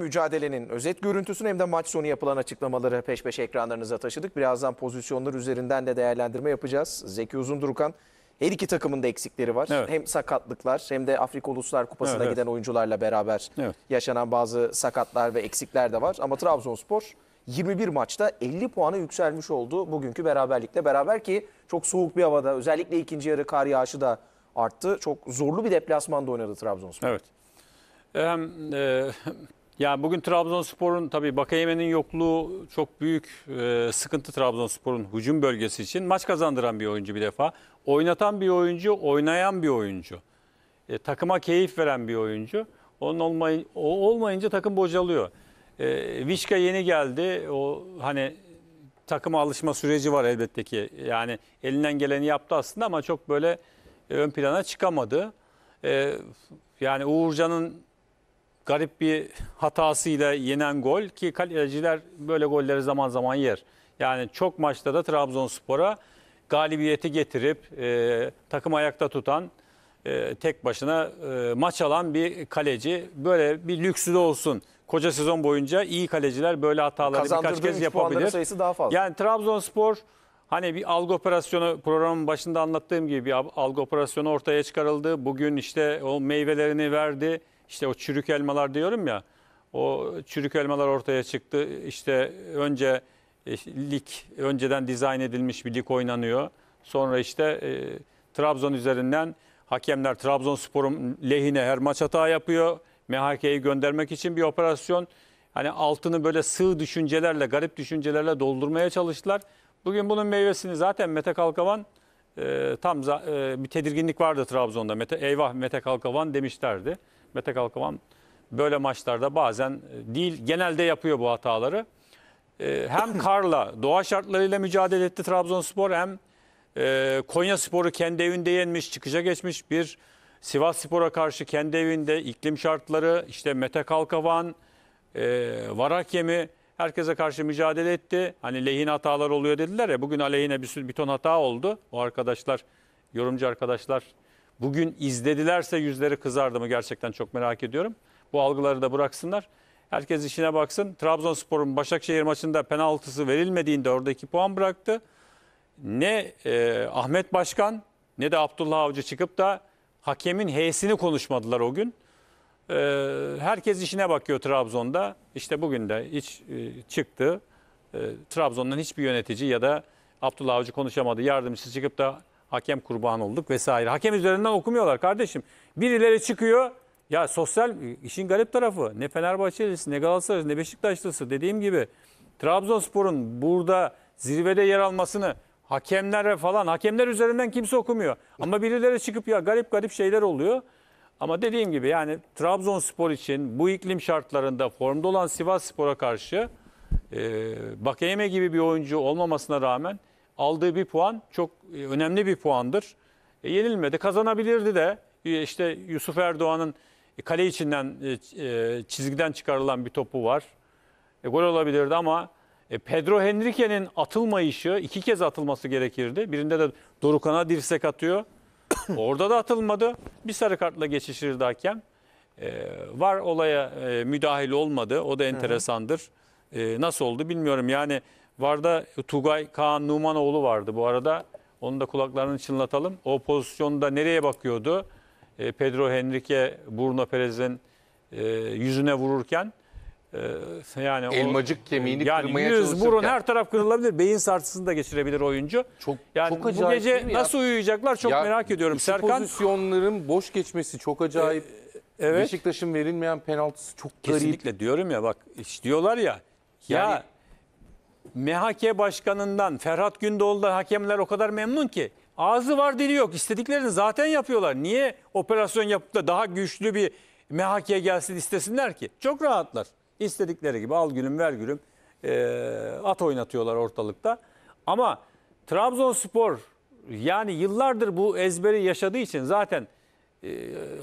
mücadelenin özet görüntüsünü hem de maç sonu yapılan açıklamaları peş peşe ekranlarınıza taşıdık. Birazdan pozisyonlar üzerinden de değerlendirme yapacağız. Zeki Uzundurukan her iki takımın da eksikleri var. Evet. Hem sakatlıklar hem de Afrika Uluslar Kupası'na evet, evet. giden oyuncularla beraber evet. yaşanan bazı sakatlar ve eksikler de var. Ama Trabzonspor 21 maçta 50 puana yükselmiş oldu bugünkü beraberlikle. Beraber ki çok soğuk bir havada özellikle ikinci yarı kar yağışı da arttı. Çok zorlu bir deplasmanda oynadı Trabzonspor. Evet. Hem, e, yani bugün Trabzonspor'un tabii Bakayeme'nin yokluğu çok büyük e, sıkıntı Trabzonspor'un hücum bölgesi için. Maç kazandıran bir oyuncu bir defa. Oynatan bir oyuncu, oynayan bir oyuncu. E, takıma keyif veren bir oyuncu. Onun olmay o olmayınca takım bocalıyor. E, Vişka yeni geldi. O hani takıma alışma süreci var elbette ki. Yani elinden geleni yaptı aslında ama çok böyle e, ön plana çıkamadı. E, yani Uğurcan'ın garip bir hatasıyla yenen gol ki kaleciler böyle golleri zaman zaman yer. Yani çok maçta da Trabzonspor'a galibiyeti getirip e, takım ayakta tutan, e, tek başına e, maç alan bir kaleci. Böyle bir lüksü de olsun. Koca sezon boyunca iyi kaleciler böyle hataları birkaç kez yapabilir. sayısı daha fazla. Yani Trabzonspor hani bir algı operasyonu programın başında anlattığım gibi bir algı operasyonu ortaya çıkarıldı. Bugün işte o meyvelerini verdi işte o çürük elmalar diyorum ya. O çürük elmalar ortaya çıktı. İşte önce e, lig önceden dizayn edilmiş bir lig oynanıyor. Sonra işte e, Trabzon üzerinden hakemler Trabzonspor'un lehine her maç hata yapıyor. MHK'yi göndermek için bir operasyon. Hani altını böyle sığ düşüncelerle, garip düşüncelerle doldurmaya çalıştılar. Bugün bunun meyvesini zaten Mete Kalkavan e, tam e, bir tedirginlik vardı Trabzon'da. Mete, eyvah Mete Kalkavan demişlerdi. Mete Kalkavan böyle maçlarda bazen e, değil genelde yapıyor bu hataları. E, hem karla, doğa şartlarıyla mücadele etti Trabzonspor hem e, Konya Sporu kendi evinde yenmiş, çıkıca geçmiş bir Sivas Spor'a karşı kendi evinde iklim şartları, işte Mete Kalkavan, Varak Yemi herkese karşı mücadele etti. Hani lehin hatalar oluyor dediler ya bugün aleyhine bir, bir ton hata oldu. O arkadaşlar, yorumcu arkadaşlar bugün izledilerse yüzleri kızardı mı gerçekten çok merak ediyorum. Bu algıları da bıraksınlar. Herkes işine baksın. Trabzonspor'un Başakşehir maçında penaltısı verilmediğinde orada 2 puan bıraktı. Ne e, Ahmet Başkan ne de Abdullah Avcı çıkıp da hakemin H'sini konuşmadılar o gün. E, herkes işine bakıyor Trabzon'da. İşte bugün de hiç e, çıktı. E, Trabzon'dan hiçbir yönetici ya da Abdullah Avcı konuşamadı. Yardımcısı çıkıp da hakem kurban olduk vesaire. Hakem üzerinden okumuyorlar kardeşim. Birileri çıkıyor. Ya sosyal işin garip tarafı ne Fenerbahçelisi ne Galatasaraylısı ne Beşiktaşlısı dediğim gibi Trabzonspor'un burada zirvede yer almasını hakemler falan hakemler üzerinden kimse okumuyor. Ama birileri çıkıp ya garip garip şeyler oluyor. Ama dediğim gibi yani Trabzonspor için bu iklim şartlarında formda olan Sivas Spor'a karşı e, Bakayeme gibi bir oyuncu olmamasına rağmen aldığı bir puan çok e, önemli bir puandır. E, yenilmedi, kazanabilirdi de. E, işte Yusuf Erdoğan'ın kale içinden çizgiden çıkarılan bir topu var. gol olabilirdi ama Pedro Henrique'nin atılmayışı iki kez atılması gerekirdi. Birinde de Dorukan'a dirsek atıyor. Orada da atılmadı. Bir sarı kartla geçişirdi hakem. var olaya e, müdahil olmadı. O da enteresandır. nasıl oldu bilmiyorum. Yani Varda Tugay Kaan Numanoğlu vardı bu arada. Onu da kulaklarını çınlatalım. O pozisyonda nereye bakıyordu? E, Pedro Henrique Bruno Perez'in e, yüzüne vururken e, yani elmacık o, kemiğini yani kırmaya yüz, burun her taraf kırılabilir. Beyin sarsısını da geçirebilir oyuncu. Çok yani çok acayip bu gece nasıl ya? uyuyacaklar çok ya, merak ediyorum. Serkan pozisyonların boş geçmesi çok acayip. E, evet. Beşiktaş'ın verilmeyen penaltısı çok garip. Kesinlikle diyorum ya bak iş diyorlar ya. Yani ya MHK Başkanı'ndan Ferhat Gündoğlu'dan hakemler o kadar memnun ki. Ağzı var dili yok. İstediklerini zaten yapıyorlar. Niye operasyon yapıp da daha güçlü bir MHK gelsin istesinler ki? Çok rahatlar. İstedikleri gibi al gülüm ver gülüm e, at oynatıyorlar ortalıkta. Ama Trabzonspor yani yıllardır bu ezberi yaşadığı için zaten e,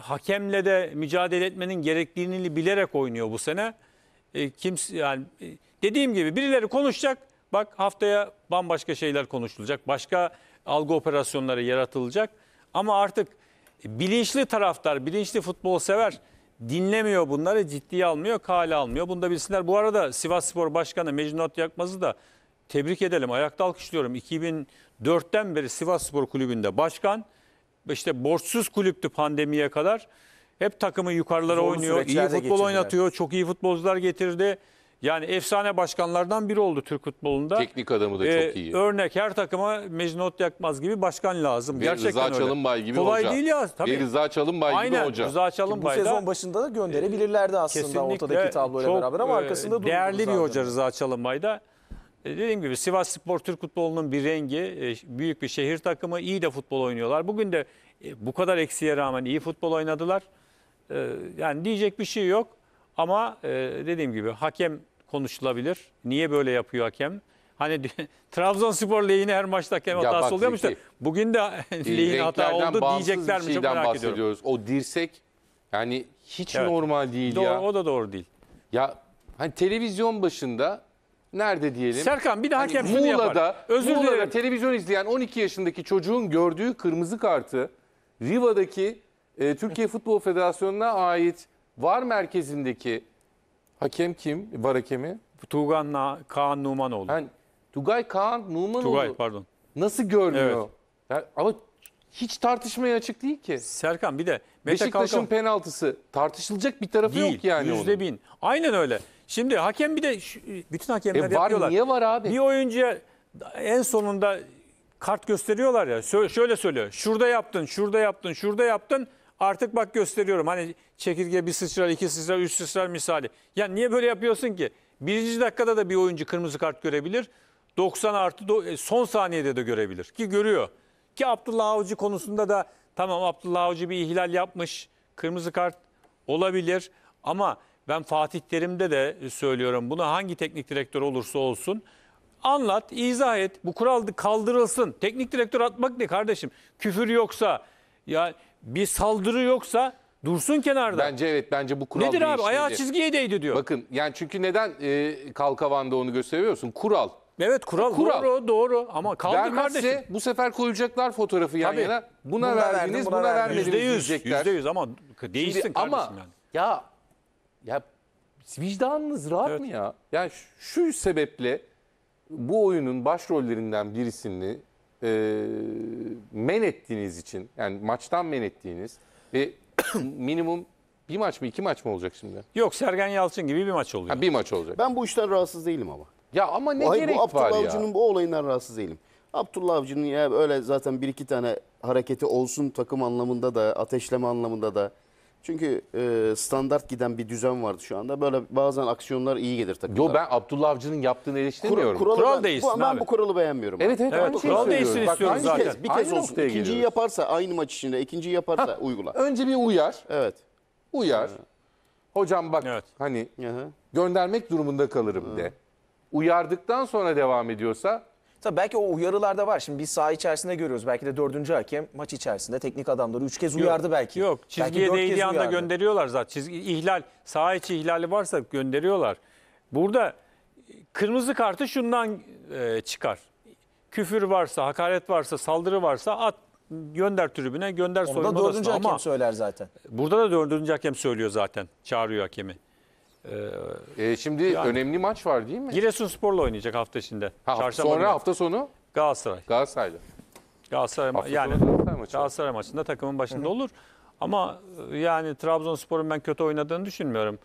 hakemle de mücadele etmenin gerektiğini bilerek oynuyor bu sene. E, kimse yani... E, Dediğim gibi birileri konuşacak. Bak haftaya bambaşka şeyler konuşulacak. Başka algı operasyonları yaratılacak. Ama artık bilinçli taraftar, bilinçli futbol sever dinlemiyor bunları, ciddiye almıyor, kale almıyor. Bunu da bilsinler. Bu arada Sivas Spor Başkanı Mecnunat Yakmaz'ı da tebrik edelim. Ayakta alkışlıyorum. 2004'ten beri Sivas Spor Kulübü'nde başkan. İşte borçsuz kulüptü pandemiye kadar. Hep takımı yukarılara Zorlu oynuyor. iyi futbol oynatıyor. Çok iyi futbolcular getirdi. Yani efsane başkanlardan biri oldu Türk futbolunda. Teknik adamı da ee, çok iyi. Örnek her takıma Mecnot Yakmaz gibi başkan lazım. Bir Gerçekten Rıza öyle. Çalınbay gibi Kolay hoca. değil ya. Tabii. Bir Rıza Çalınbay Aynen, gibi hoca. Rıza Çalınbay Bu da sezon başında da gönderebilirlerdi aslında kesinlikle ortadaki tabloyla çok, beraber ama e, arkasında durdu. Değerli bir hoca Rıza Çalınbay da. E, dediğim gibi Sivas Spor Türk futbolunun bir rengi, e, büyük bir şehir takımı, iyi de futbol oynuyorlar. Bugün de bu kadar eksiye rağmen iyi futbol oynadılar. Yani diyecek bir şey yok. Ama e, dediğim gibi hakem konuşulabilir. Niye böyle yapıyor hakem? Hani Trabzonspor lehine her maçta hakem hatası oluyor mu? bugün de e, lehine hata oldu diyecekler mi çok merak ediyorum. O dirsek yani hiç Evet. normal değil Doğru, ya. o da doğru değil. Ya hani televizyon başında nerede diyelim? Serkan bir de hani hakem şunu Muğla'da, yapar. Özür Muğla'da dilerim. televizyon izleyen 12 yaşındaki çocuğun gördüğü kırmızı kartı Riva'daki e, Türkiye Futbol Federasyonu'na ait VAR merkezindeki hakem kim? VAR hakemi? Tugan Kaan Numanoğlu. Yani Tugay Kaan Numanoğlu Tugay pardon. nasıl görmüyor? Evet. Yani ama hiç tartışmaya açık değil ki. Serkan bir de Mete Beşiktaş'ın Kalkan- penaltısı tartışılacak bir tarafı değil. yok yani Yüzde bin. Aynen öyle. Şimdi hakem bir de e, bütün hakemler E var yapıyorlar. niye var abi? Bir oyuncuya en sonunda kart gösteriyorlar ya. Şöyle söylüyor. Şurada yaptın, şurada yaptın, şurada yaptın. Artık bak gösteriyorum hani çekirge bir sıçrar, iki sıçrar, üç sıçrar misali. Yani niye böyle yapıyorsun ki? Birinci dakikada da bir oyuncu kırmızı kart görebilir. 90 artı e, son saniyede de görebilir ki görüyor. Ki Abdullah Avcı konusunda da tamam Abdullah Avcı bir ihlal yapmış. Kırmızı kart olabilir ama ben Fatih Terim'de de söylüyorum bunu hangi teknik direktör olursa olsun anlat, izah et. Bu kural kaldırılsın. Teknik direktör atmak ne kardeşim? Küfür yoksa ya bir saldırı yoksa dursun kenarda. Bence evet bence bu kural Nedir abi değişmedi. ayağı çizgiye değdi diyor. Bakın yani çünkü neden e, Kalkavan'da onu gösteriyorsun? Kural. Evet kural, kural. doğru doğru ama kaldı Vermezse kardeşim. bu sefer koyacaklar fotoğrafı yan Tabii. yana. Buna, buna verdiniz verdim, buna, buna vermediniz diyecekler. Yüzde yüz. ama değilsin Şimdi, kardeşim ama, yani. Ya, ya vicdanınız rahat evet. mı ya? Yani şu sebeple bu oyunun başrollerinden birisini e, men ettiğiniz için yani maçtan men ettiğiniz ve minimum bir maç mı iki maç mı olacak şimdi? Yok Sergen Yalçın gibi bir maç oluyor. Ha, bir maç olacak. Ben bu işten rahatsız değilim ama. Ya ama ne Hayır, gerek bu Abdullah var ya? Avcı'nın bu olayından rahatsız değilim. Abdullah Avcı'nın ya öyle zaten bir iki tane hareketi olsun takım anlamında da ateşleme anlamında da çünkü e, standart giden bir düzen vardı şu anda. Böyle bazen aksiyonlar iyi gelir takımlara. Yo ben Abdullah Avcı'nın yaptığını eleştirmiyorum. Kur, kural ben, değilsin bu, Ben bu kuralı beğenmiyorum. Evet evet. evet kural değilsin istiyoruz zaten. Kez, bir kez aynı olsun. İkinciyi geliyoruz. yaparsa aynı maç içinde. ikinciyi yaparsa ha, uygula. Önce bir uyar. Evet. Uyar. Evet. Hocam bak evet. hani Hı -hı. göndermek durumunda kalırım Hı. de. Uyardıktan sonra devam ediyorsa Tabii belki o uyarılar da var. Şimdi biz saha içerisinde görüyoruz. Belki de dördüncü hakem maç içerisinde teknik adamları üç kez uyardı yok, belki. Yok çizgiye belki değdiği anda uyardı. gönderiyorlar zaten. Çizgi, ihlal, saha içi ihlali varsa gönderiyorlar. Burada kırmızı kartı şundan e, çıkar. Küfür varsa, hakaret varsa, saldırı varsa at gönder tribüne, gönder soyunma odasına. da dördüncü hakem söyler zaten. Burada da dördüncü hakem söylüyor zaten. Çağırıyor hakemi. Ee, e, şimdi yani, önemli maç var değil mi? Giresunspor'la oynayacak hafta içinde. Ha, hafta sonra günü. hafta sonu Galatasaray. Galatasaray'da. Galatasaray hafta yani Galatasaray, Galatasaray maçında takımın başında Hı-hı. olur. Ama e, yani Trabzonspor'un ben kötü oynadığını düşünmüyorum.